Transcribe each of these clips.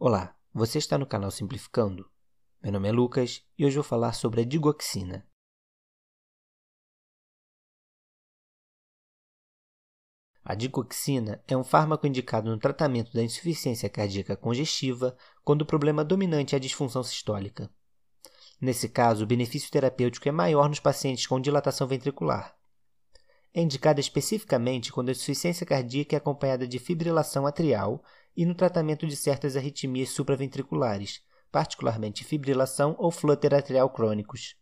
Olá, você está no canal Simplificando? Meu nome é Lucas e hoje vou falar sobre a digoxina. A digoxina é um fármaco indicado no tratamento da insuficiência cardíaca congestiva quando o problema dominante é a disfunção sistólica. Nesse caso, o benefício terapêutico é maior nos pacientes com dilatação ventricular. É indicada especificamente quando a insuficiência cardíaca é acompanhada de fibrilação atrial e no tratamento de certas arritmias supraventriculares, particularmente fibrilação ou flutter atrial crônicos.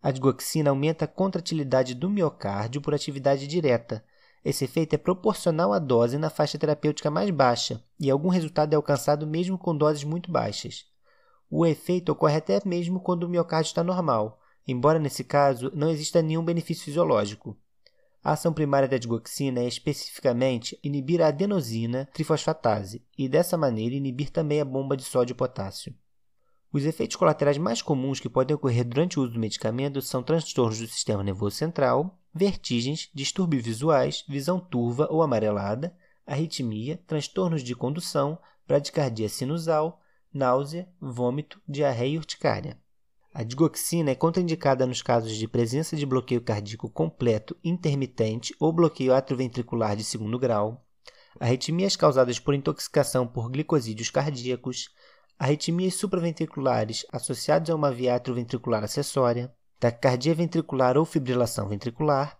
A digoxina aumenta a contratilidade do miocárdio por atividade direta. Esse efeito é proporcional à dose na faixa terapêutica mais baixa, e algum resultado é alcançado mesmo com doses muito baixas. O efeito ocorre até mesmo quando o miocárdio está normal, embora nesse caso não exista nenhum benefício fisiológico. A ação primária da digoxina é especificamente inibir a adenosina trifosfatase e, dessa maneira, inibir também a bomba de sódio e potássio. Os efeitos colaterais mais comuns que podem ocorrer durante o uso do medicamento são transtornos do sistema nervoso central, vertigens, distúrbios visuais, visão turva ou amarelada, arritmia, transtornos de condução, bradicardia sinusal, náusea, vômito, diarreia e urticária. A digoxina é contraindicada nos casos de presença de bloqueio cardíaco completo intermitente ou bloqueio atrioventricular de segundo grau, arritmias causadas por intoxicação por glicosídeos cardíacos, arritmias supraventriculares associadas a uma via atroventricular acessória, taquicardia ventricular ou fibrilação ventricular,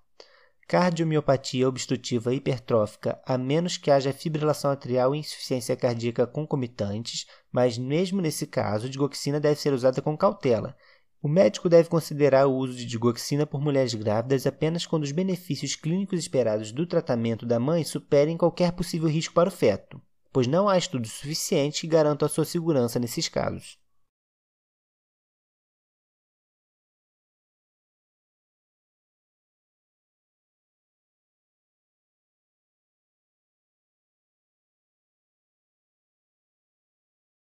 cardiomiopatia obstrutiva hipertrófica, a menos que haja fibrilação atrial e insuficiência cardíaca concomitantes, mas mesmo nesse caso, digoxina deve ser usada com cautela. O médico deve considerar o uso de digoxina por mulheres grávidas apenas quando os benefícios clínicos esperados do tratamento da mãe superem qualquer possível risco para o feto, pois não há estudos suficientes que garantam a sua segurança nesses casos.